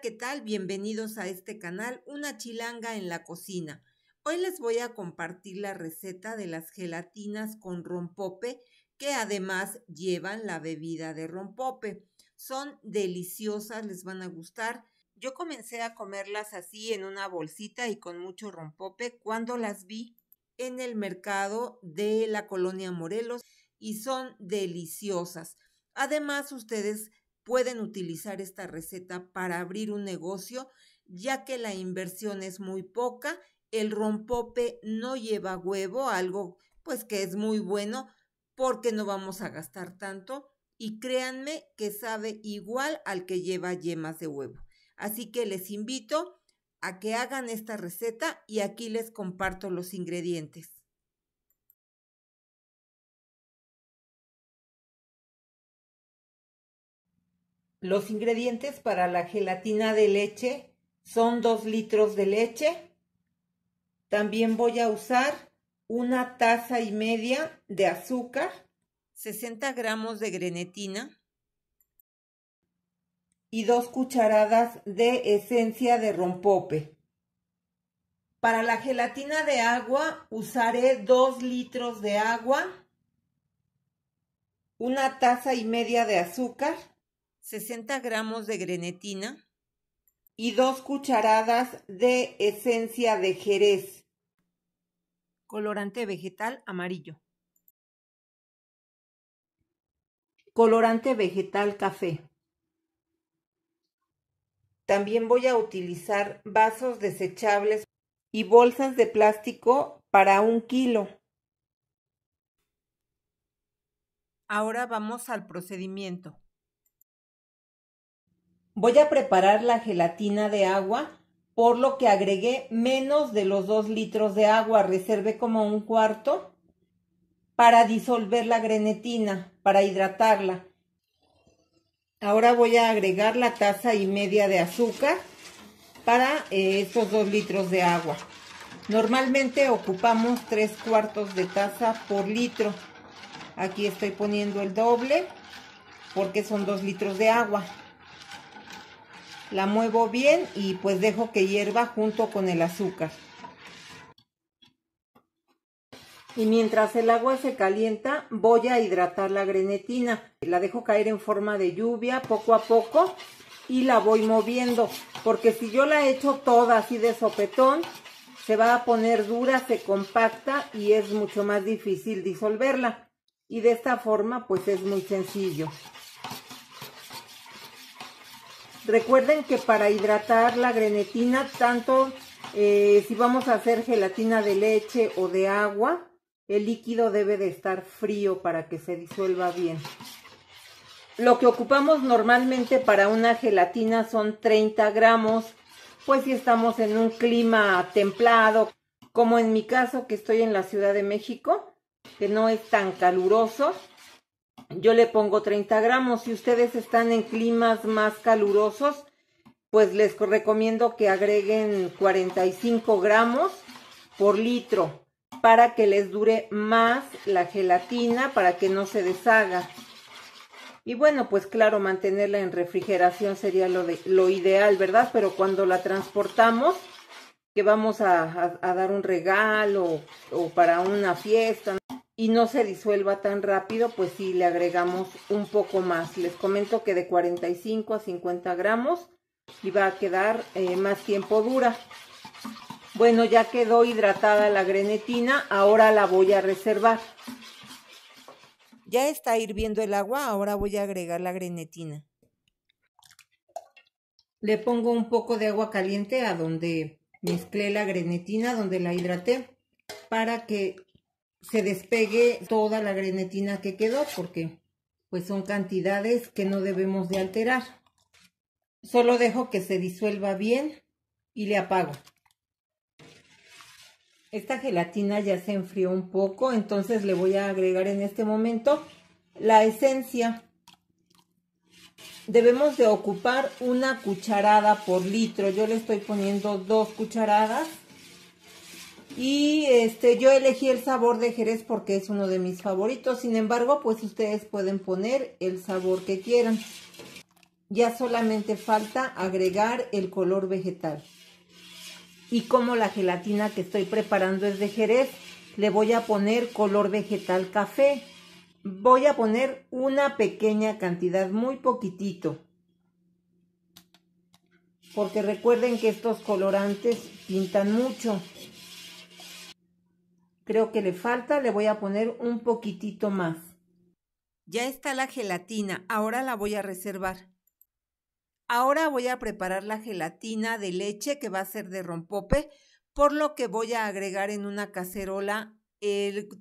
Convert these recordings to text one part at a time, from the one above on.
¿qué tal? Bienvenidos a este canal Una chilanga en la cocina. Hoy les voy a compartir la receta de las gelatinas con rompope que además llevan la bebida de rompope. Son deliciosas, les van a gustar. Yo comencé a comerlas así en una bolsita y con mucho rompope cuando las vi en el mercado de la colonia Morelos y son deliciosas. Además, ustedes pueden utilizar esta receta para abrir un negocio, ya que la inversión es muy poca, el rompope no lleva huevo, algo pues que es muy bueno porque no vamos a gastar tanto y créanme que sabe igual al que lleva yemas de huevo. Así que les invito a que hagan esta receta y aquí les comparto los ingredientes. Los ingredientes para la gelatina de leche son 2 litros de leche. También voy a usar una taza y media de azúcar, 60 gramos de grenetina y 2 cucharadas de esencia de rompope. Para la gelatina de agua usaré 2 litros de agua, una taza y media de azúcar, 60 gramos de grenetina y 2 cucharadas de esencia de jerez. Colorante vegetal amarillo. Colorante vegetal café. También voy a utilizar vasos desechables y bolsas de plástico para un kilo. Ahora vamos al procedimiento. Voy a preparar la gelatina de agua, por lo que agregué menos de los 2 litros de agua, reservé como un cuarto para disolver la grenetina, para hidratarla. Ahora voy a agregar la taza y media de azúcar para eh, esos 2 litros de agua. Normalmente ocupamos 3 cuartos de taza por litro. Aquí estoy poniendo el doble porque son 2 litros de agua la muevo bien y pues dejo que hierva junto con el azúcar. Y mientras el agua se calienta, voy a hidratar la grenetina. La dejo caer en forma de lluvia poco a poco y la voy moviendo. Porque si yo la echo toda así de sopetón, se va a poner dura, se compacta y es mucho más difícil disolverla. Y de esta forma, pues es muy sencillo. Recuerden que para hidratar la grenetina, tanto eh, si vamos a hacer gelatina de leche o de agua, el líquido debe de estar frío para que se disuelva bien. Lo que ocupamos normalmente para una gelatina son 30 gramos, pues si estamos en un clima templado, como en mi caso que estoy en la Ciudad de México, que no es tan caluroso, yo le pongo 30 gramos. Si ustedes están en climas más calurosos, pues les recomiendo que agreguen 45 gramos por litro para que les dure más la gelatina, para que no se deshaga. Y bueno, pues claro, mantenerla en refrigeración sería lo, ideal, ¿verdad? Pero cuando la transportamos, que vamos a, dar un regalo o, o para una fiesta, y no se disuelva tan rápido, pues si le agregamos un poco más. Les comento que de 45 a 50 gramos y va a quedar eh, más tiempo dura. Bueno, ya quedó hidratada la grenetina, ahora la voy a reservar. Ya está hirviendo el agua, ahora voy a agregar la grenetina. Le pongo un poco de agua caliente a donde mezclé la grenetina, donde la hidraté, para que se despegue toda la grenetina que quedó porque pues son cantidades que no debemos de alterar. Solo dejo que se disuelva bien y le apago. Esta gelatina ya se enfrió un poco, entonces le voy a agregar en este momento la esencia. Debemos de ocupar una cucharada por litro. Yo le estoy poniendo dos cucharadas y este, yo elegí el sabor de Jerez porque es uno de mis favoritos. Sin embargo, pues ustedes pueden poner el sabor que quieran. Ya solamente falta agregar el color vegetal. Y como la gelatina que estoy preparando es de Jerez, le voy a poner color vegetal café. Voy a poner una pequeña cantidad, muy poquitito. Porque recuerden que estos colorantes pintan mucho. Creo que le falta, le voy a poner un poquitito más. Ya está la gelatina, ahora la voy a reservar. Ahora voy a preparar la gelatina de leche que va a ser de rompope, por lo que voy a agregar en una cacerola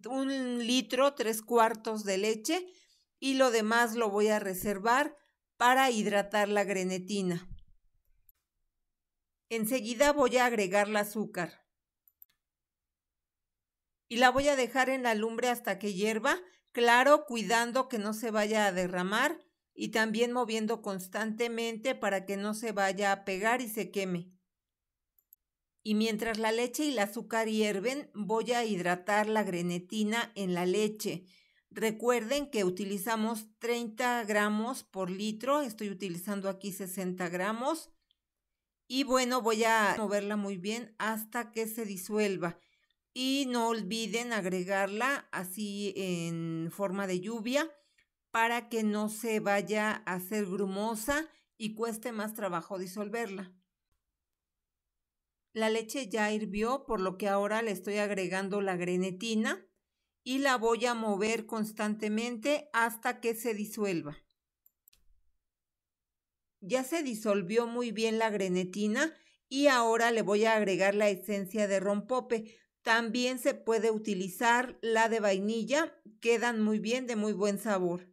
un litro, tres cuartos de leche y lo demás lo voy a reservar para hidratar la grenetina. Enseguida voy a agregar el azúcar y la voy a dejar en la lumbre hasta que hierva, claro, cuidando que no se vaya a derramar y también moviendo constantemente para que no se vaya a pegar y se queme. Y mientras la leche y el azúcar hierven, voy a hidratar la grenetina en la leche. Recuerden que utilizamos 30 gramos por litro, estoy utilizando aquí 60 gramos. Y bueno, voy a moverla muy bien hasta que se disuelva y no olviden agregarla así en forma de lluvia para que no se vaya a hacer grumosa y cueste más trabajo disolverla. La leche ya hirvió, por lo que ahora le estoy agregando la grenetina y la voy a mover constantemente hasta que se disuelva. Ya se disolvió muy bien la grenetina y ahora le voy a agregar la esencia de rompope. También se puede utilizar la de vainilla, quedan muy bien de muy buen sabor.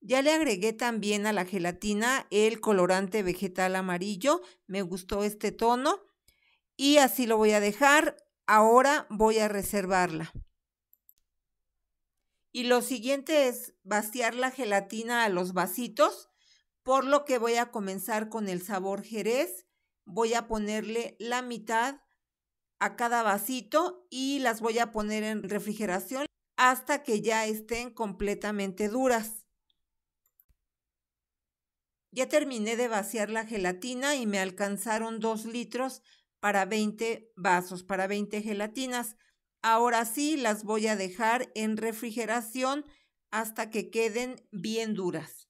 Ya le agregué también a la gelatina el colorante vegetal amarillo, me gustó este tono y así lo voy a dejar. Ahora voy a reservarla. Y lo siguiente es vaciar la gelatina a los vasitos, por lo que voy a comenzar con el sabor jerez. Voy a ponerle la mitad a cada vasito y las voy a poner en refrigeración hasta que ya estén completamente duras. Ya terminé de vaciar la gelatina y me alcanzaron 2 litros para 20 vasos, para 20 gelatinas. Ahora sí las voy a dejar en refrigeración hasta que queden bien duras.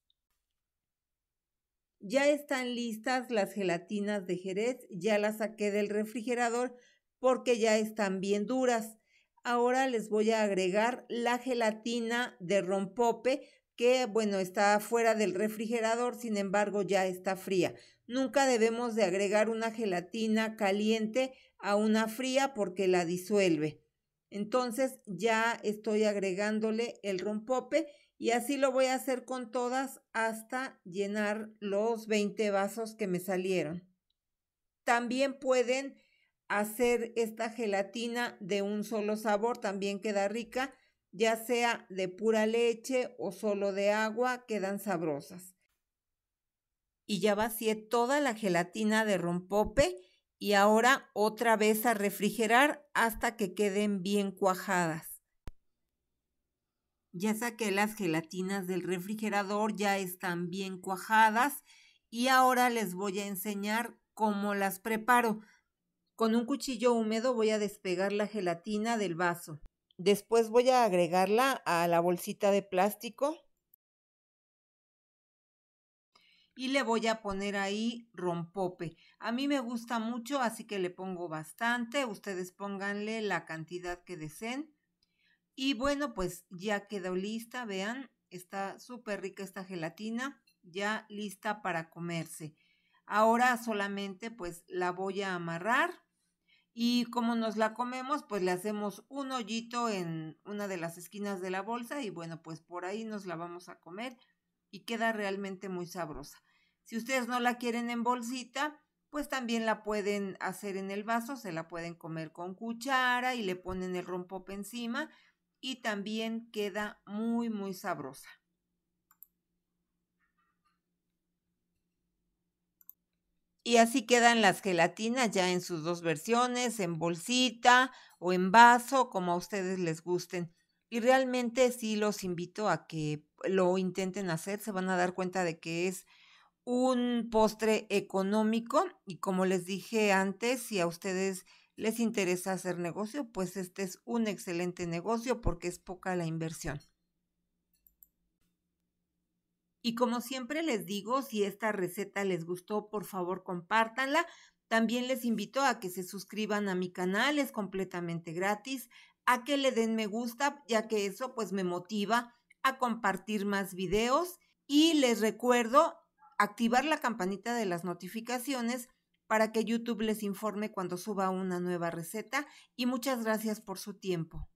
Ya están listas las gelatinas de Jerez, ya las saqué del refrigerador porque ya están bien duras. Ahora les voy a agregar la gelatina de rompope que bueno, está fuera del refrigerador, sin embargo ya está fría. Nunca debemos de agregar una gelatina caliente a una fría porque la disuelve. Entonces ya estoy agregándole el rompope y así lo voy a hacer con todas hasta llenar los 20 vasos que me salieron. También pueden hacer esta gelatina de un solo sabor, también queda rica, ya sea de pura leche o solo de agua, quedan sabrosas. Y ya vacié toda la gelatina de rompope y ahora otra vez a refrigerar hasta que queden bien cuajadas. Ya saqué las gelatinas del refrigerador, ya están bien cuajadas y ahora les voy a enseñar cómo las preparo. Con un cuchillo húmedo voy a despegar la gelatina del vaso. Después voy a agregarla a la bolsita de plástico y le voy a poner ahí rompope. A mí me gusta mucho, así que le pongo bastante. Ustedes pónganle la cantidad que deseen. Y bueno, pues ya quedó lista, vean, está súper rica esta gelatina, ya lista para comerse. Ahora solamente pues la voy a amarrar y como nos la comemos, pues le hacemos un hoyito en una de las esquinas de la bolsa y bueno, pues por ahí nos la vamos a comer y queda realmente muy sabrosa. Si ustedes no la quieren en bolsita, pues también la pueden hacer en el vaso, se la pueden comer con cuchara y le ponen el rompope encima y también queda muy, muy sabrosa. Y así quedan las gelatinas ya en sus dos versiones, en bolsita o en vaso, como a ustedes les gusten. Y realmente sí los invito a que lo intenten hacer, se van a dar cuenta de que es un postre económico y como les dije antes, si a ustedes les interesa hacer negocio, pues este es un excelente negocio porque es poca la inversión. Y como siempre les digo, si esta receta les gustó, por favor compártanla. También les invito a que se suscriban a mi canal, es completamente gratis, a que le den me gusta, ya que eso pues me motiva a compartir más videos. Y les recuerdo activar la campanita de las notificaciones para que YouTube les informe cuando suba una nueva receta. Y muchas gracias por su tiempo.